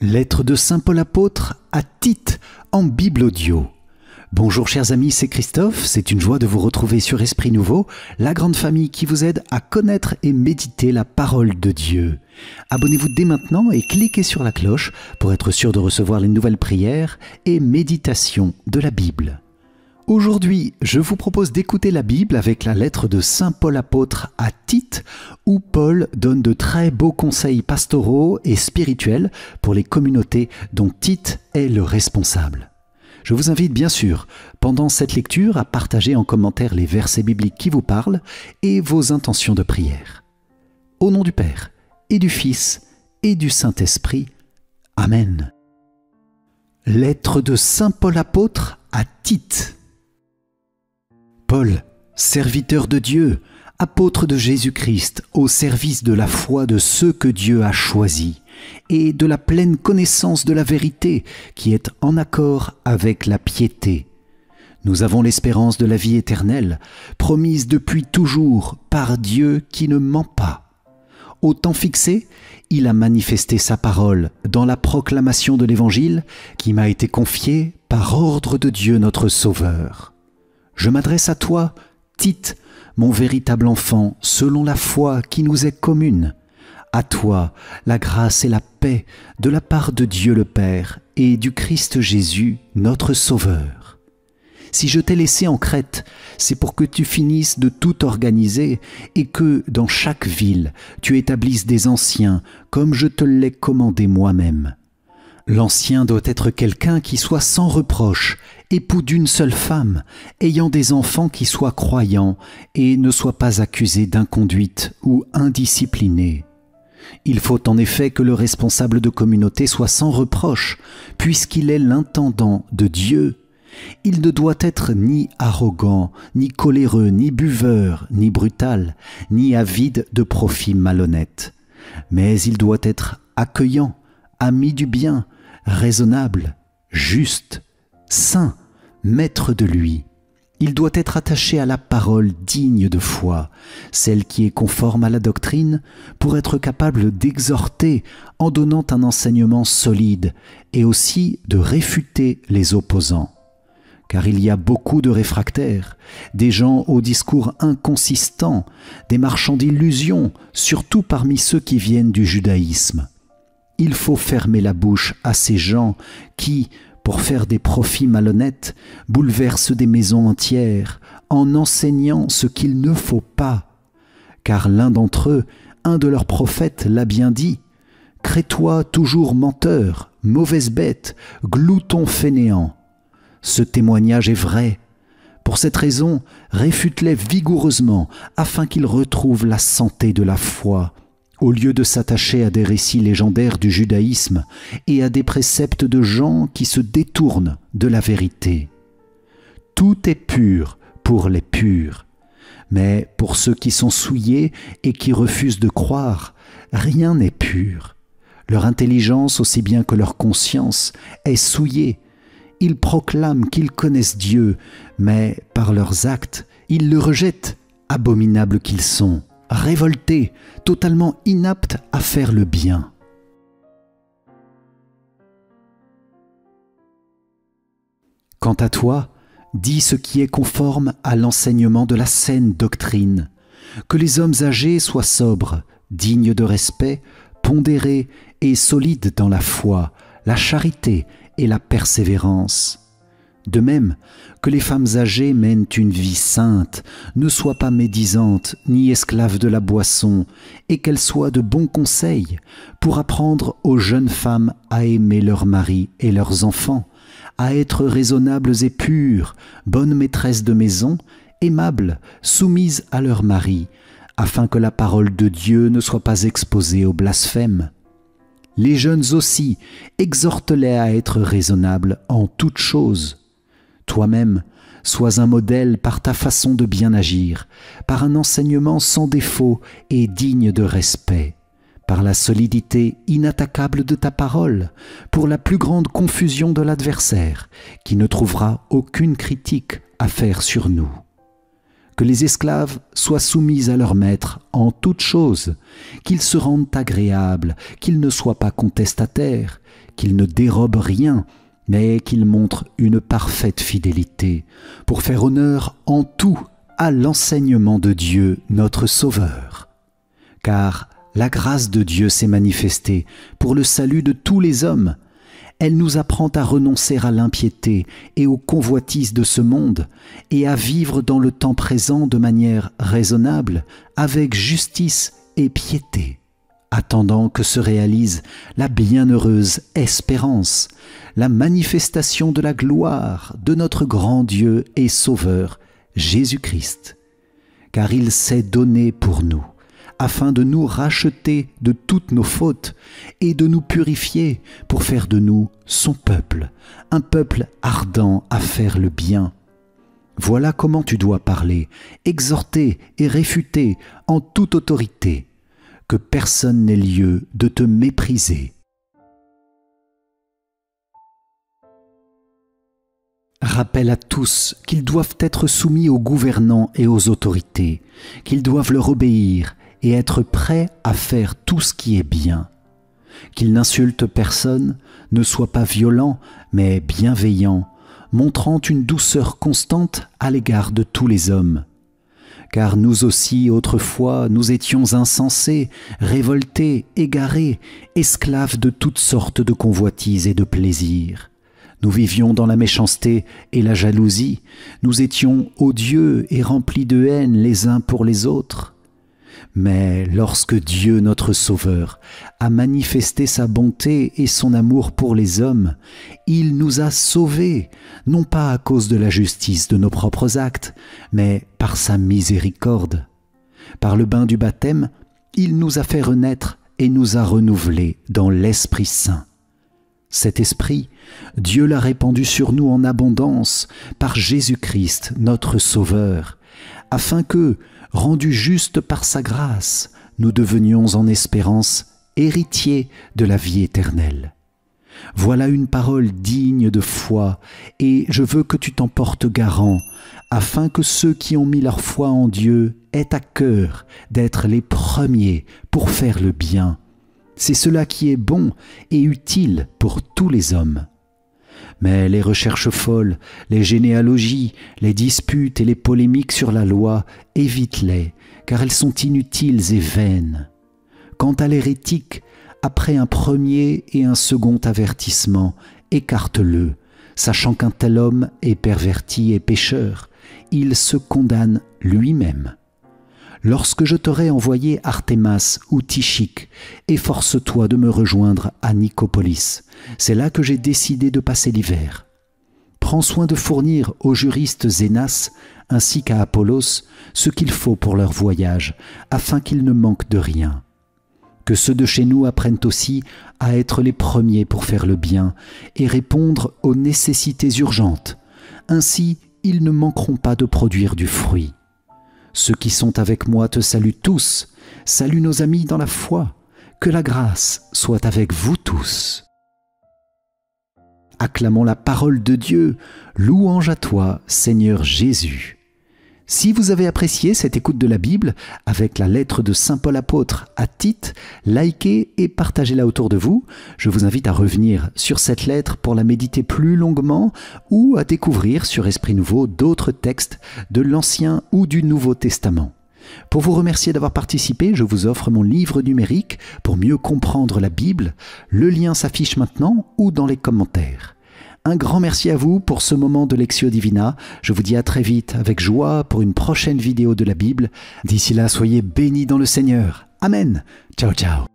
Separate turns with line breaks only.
Lettre de Saint Paul apôtre à Tite en Bible audio. Bonjour chers amis, c'est Christophe, c'est une joie de vous retrouver sur Esprit Nouveau, la grande famille qui vous aide à connaître et méditer la parole de Dieu. Abonnez-vous dès maintenant et cliquez sur la cloche pour être sûr de recevoir les nouvelles prières et méditations de la Bible. Aujourd'hui, je vous propose d'écouter la Bible avec la lettre de Saint Paul apôtre à Tite, où Paul donne de très beaux conseils pastoraux et spirituels pour les communautés dont Tite est le responsable. Je vous invite bien sûr, pendant cette lecture, à partager en commentaire les versets bibliques qui vous parlent et vos intentions de prière. Au nom du Père, et du Fils, et du Saint-Esprit. Amen. Lettre de Saint Paul apôtre à Tite serviteur de Dieu, apôtre de Jésus-Christ, au service de la foi de ceux que Dieu a choisis et de la pleine connaissance de la vérité qui est en accord avec la piété. Nous avons l'espérance de la vie éternelle, promise depuis toujours par Dieu qui ne ment pas. Au temps fixé, il a manifesté sa parole dans la proclamation de l'Évangile qui m'a été confiée par ordre de Dieu notre Sauveur. Je m'adresse à toi, Tite, mon véritable enfant, selon la foi qui nous est commune. À toi, la grâce et la paix de la part de Dieu le Père et du Christ Jésus, notre Sauveur. Si je t'ai laissé en Crète, c'est pour que tu finisses de tout organiser et que, dans chaque ville, tu établisses des anciens, comme je te l'ai commandé moi-même. L'ancien doit être quelqu'un qui soit sans reproche époux d'une seule femme, ayant des enfants qui soient croyants et ne soient pas accusés d'inconduite ou indisciplinés. Il faut en effet que le responsable de communauté soit sans reproche, puisqu'il est l'intendant de Dieu. Il ne doit être ni arrogant, ni coléreux, ni buveur, ni brutal, ni avide de profits malhonnêtes. Mais il doit être accueillant, ami du bien, raisonnable, juste, saint, maître de lui. Il doit être attaché à la parole digne de foi, celle qui est conforme à la doctrine, pour être capable d'exhorter en donnant un enseignement solide et aussi de réfuter les opposants. Car il y a beaucoup de réfractaires, des gens au discours inconsistant, des marchands d'illusions, surtout parmi ceux qui viennent du judaïsme. Il faut fermer la bouche à ces gens qui, pour faire des profits malhonnêtes, bouleversent des maisons entières en enseignant ce qu'il ne faut pas. Car l'un d'entre eux, un de leurs prophètes, l'a bien dit. Crée-toi toujours menteur, mauvaise bête, glouton fainéant. Ce témoignage est vrai. Pour cette raison, réfute-les vigoureusement afin qu'ils retrouvent la santé de la foi au lieu de s'attacher à des récits légendaires du judaïsme et à des préceptes de gens qui se détournent de la vérité. Tout est pur pour les purs, mais pour ceux qui sont souillés et qui refusent de croire, rien n'est pur. Leur intelligence, aussi bien que leur conscience, est souillée. Ils proclament qu'ils connaissent Dieu, mais par leurs actes, ils le rejettent, abominables qu'ils sont révolté, totalement inapte à faire le bien. Quant à toi, dis ce qui est conforme à l'enseignement de la saine doctrine, que les hommes âgés soient sobres, dignes de respect, pondérés et solides dans la foi, la charité et la persévérance de même, que les femmes âgées mènent une vie sainte, ne soient pas médisantes ni esclaves de la boisson, et qu'elles soient de bons conseils pour apprendre aux jeunes femmes à aimer leurs maris et leurs enfants, à être raisonnables et pures, bonnes maîtresses de maison, aimables, soumises à leur maris, afin que la parole de Dieu ne soit pas exposée au blasphème. Les jeunes aussi, exhorte-les à être raisonnables en toutes choses toi-même, sois un modèle par ta façon de bien agir, par un enseignement sans défaut et digne de respect, par la solidité inattaquable de ta parole, pour la plus grande confusion de l'adversaire, qui ne trouvera aucune critique à faire sur nous. Que les esclaves soient soumis à leur maître en toutes choses, qu'ils se rendent agréables, qu'ils ne soient pas contestataires, qu'ils ne dérobent rien, mais qu'il montre une parfaite fidélité pour faire honneur en tout à l'enseignement de Dieu, notre Sauveur. Car la grâce de Dieu s'est manifestée pour le salut de tous les hommes. Elle nous apprend à renoncer à l'impiété et aux convoitises de ce monde, et à vivre dans le temps présent de manière raisonnable, avec justice et piété attendant que se réalise la bienheureuse espérance, la manifestation de la gloire de notre grand Dieu et Sauveur, Jésus-Christ. Car il s'est donné pour nous, afin de nous racheter de toutes nos fautes et de nous purifier pour faire de nous son peuple, un peuple ardent à faire le bien. Voilà comment tu dois parler, exhorter et réfuter en toute autorité que personne n'ait lieu de te mépriser. Rappelle à tous qu'ils doivent être soumis aux gouvernants et aux autorités, qu'ils doivent leur obéir et être prêts à faire tout ce qui est bien, qu'ils n'insultent personne, ne soient pas violents, mais bienveillants, montrant une douceur constante à l'égard de tous les hommes car nous aussi autrefois nous étions insensés, révoltés, égarés, esclaves de toutes sortes de convoitises et de plaisirs. Nous vivions dans la méchanceté et la jalousie, nous étions odieux et remplis de haine les uns pour les autres. Mais lorsque Dieu, notre Sauveur, a manifesté sa bonté et son amour pour les hommes, il nous a sauvés, non pas à cause de la justice de nos propres actes, mais par sa miséricorde. Par le bain du baptême, il nous a fait renaître et nous a renouvelés dans l'Esprit Saint. Cet Esprit, Dieu l'a répandu sur nous en abondance par Jésus-Christ, notre Sauveur, afin que, Rendu juste par sa grâce, nous devenions en espérance héritiers de la vie éternelle. Voilà une parole digne de foi, et je veux que tu t'en portes garant, afin que ceux qui ont mis leur foi en Dieu aient à cœur d'être les premiers pour faire le bien. C'est cela qui est bon et utile pour tous les hommes. Mais les recherches folles, les généalogies, les disputes et les polémiques sur la loi, évite-les, car elles sont inutiles et vaines. Quant à l'hérétique, après un premier et un second avertissement, écarte-le, sachant qu'un tel homme est perverti et pécheur, il se condamne lui-même. Lorsque je t'aurai envoyé Artémas ou Tichique, efforce-toi de me rejoindre à Nicopolis. C'est là que j'ai décidé de passer l'hiver. Prends soin de fournir aux juristes Zénas ainsi qu'à Apollos ce qu'il faut pour leur voyage, afin qu'ils ne manquent de rien. Que ceux de chez nous apprennent aussi à être les premiers pour faire le bien et répondre aux nécessités urgentes. Ainsi, ils ne manqueront pas de produire du fruit. Ceux qui sont avec moi te saluent tous. Salue nos amis dans la foi. Que la grâce soit avec vous tous. Acclamons la parole de Dieu. Louange à toi, Seigneur Jésus. Si vous avez apprécié cette écoute de la Bible avec la lettre de Saint Paul apôtre à Tite, likez et partagez-la autour de vous. Je vous invite à revenir sur cette lettre pour la méditer plus longuement ou à découvrir sur Esprit Nouveau d'autres textes de l'Ancien ou du Nouveau Testament. Pour vous remercier d'avoir participé, je vous offre mon livre numérique pour mieux comprendre la Bible. Le lien s'affiche maintenant ou dans les commentaires. Un grand merci à vous pour ce moment de Lexio Divina. Je vous dis à très vite avec joie pour une prochaine vidéo de la Bible. D'ici là, soyez bénis dans le Seigneur. Amen. Ciao, ciao.